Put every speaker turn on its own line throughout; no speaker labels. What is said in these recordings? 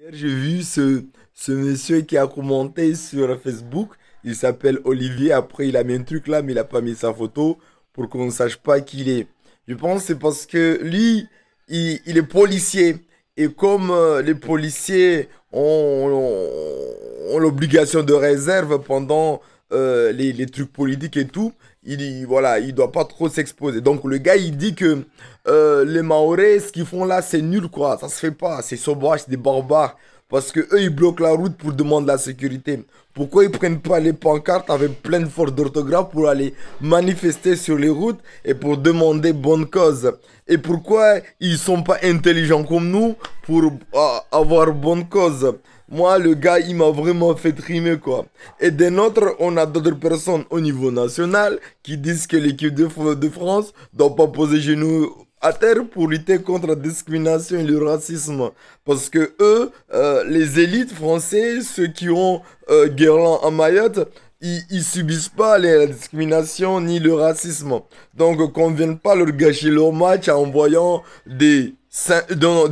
Hier, j'ai vu ce, ce monsieur qui a commenté sur Facebook. Il s'appelle Olivier. Après, il a mis un truc là, mais il n'a pas mis sa photo pour qu'on ne sache pas qui il est. Je pense que c'est parce que lui, il, est policier. Et comme euh, les policiers ont l'obligation de réserve pendant euh, les, trucs politiques et tout, il, voilà, il doit pas trop s'exposer. Donc le gars, il dit que euh, les Maoris, ce qu'ils font là, c'est nul quoi, ça se fait pas, c'est sauvage, c'est des barbares. Parce que eux, ils bloquent la route pour demander la sécurité. Pourquoi ils prennent pas les pancartes avec plein de force d'orthographe pour aller manifester sur les routes et pour demander bonne cause Et pourquoi ils sont pas intelligents comme nous pour euh, avoir bonne cause moi, le gars, il m'a vraiment fait trimer, quoi. Et des autre, on a d'autres personnes au niveau national qui disent que l'équipe de, de France doit pas poser genoux à terre pour lutter contre la discrimination et le racisme. Parce que eux, euh, les élites françaises, ceux qui ont euh, Guerlain à Mayotte, ils, subissent pas les, la discrimination ni le racisme. Donc qu'on ne vienne pas leur gâcher leur match en voyant des,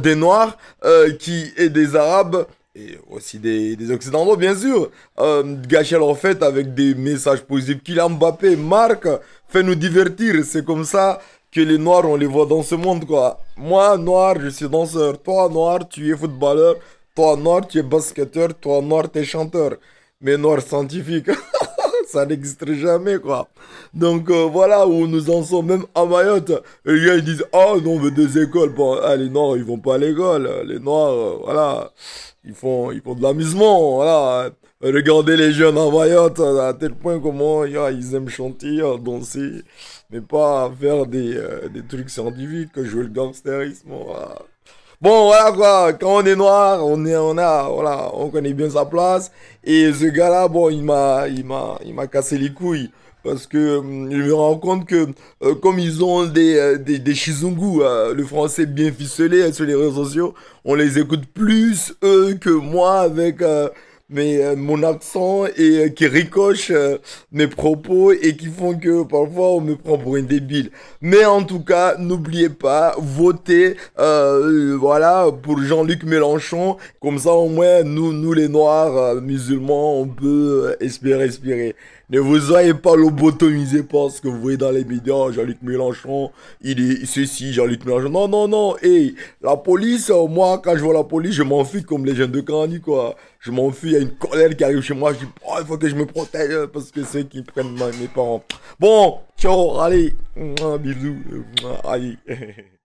des noirs euh, qui, et des arabes et aussi des, des occidentaux bien sûr, euh, gâcher leur fête avec des messages positifs. Kylian Mbappé Marc, fait nous divertir, c'est comme ça les noirs, on les voit dans ce monde, quoi. Moi, noir, je suis danseur. Toi, noir, tu es footballeur. Toi, noir, tu es basketteur. Toi, noir, tu es chanteur. Mais noir scientifique. ça n'existerait jamais, quoi. Donc euh, voilà où nous en sommes, même à Mayotte. Les gars, ils disent, oh non, on veut des écoles. Bon, ah, les Noirs, ils vont pas à l'école. Les Noirs, euh, voilà, ils font, ils font de l'amusement, voilà. Regardez les jeunes à Mayotte, à tel point comment ils aiment chanter, danser, mais pas faire des, euh, des trucs scientifiques, jouer le gangsterisme Voilà. Bon, voilà quoi, quand on est noir, on est, on a, voilà, on connaît bien sa place. Et ce gars-là, bon, il m'a, il m'a, il m'a cassé les couilles. Parce que hum, je me rends compte que euh, comme ils ont des, euh, des, des euh, le français bien ficelé hein, sur les réseaux sociaux, on les écoute plus eux que moi avec mais euh, mon accent et euh, qui ricoche euh, mes propos et qui font que parfois on me prend pour une débile. Mais en tout cas, n'oubliez pas, votez voilà pour Jean-Luc Mélenchon, comme ça au moins nous nous les noirs musulmans, on peut espérer espérer. Ne vous soyez pas lobotomisé parce que vous voyez dans les médias. Jean-Luc Mélenchon, il est ceci, Jean-Luc Mélenchon. Non, non, non. Hey, la police, moi, quand je vois la police, je m'enfuis comme les jeunes de Candy, quoi. Je m'enfuis une colère qui arrive chez moi, je dis, oh, il faut que je me protège parce que c'est qui prennent mes parents. Bon, ciao, allez, bisous, allez.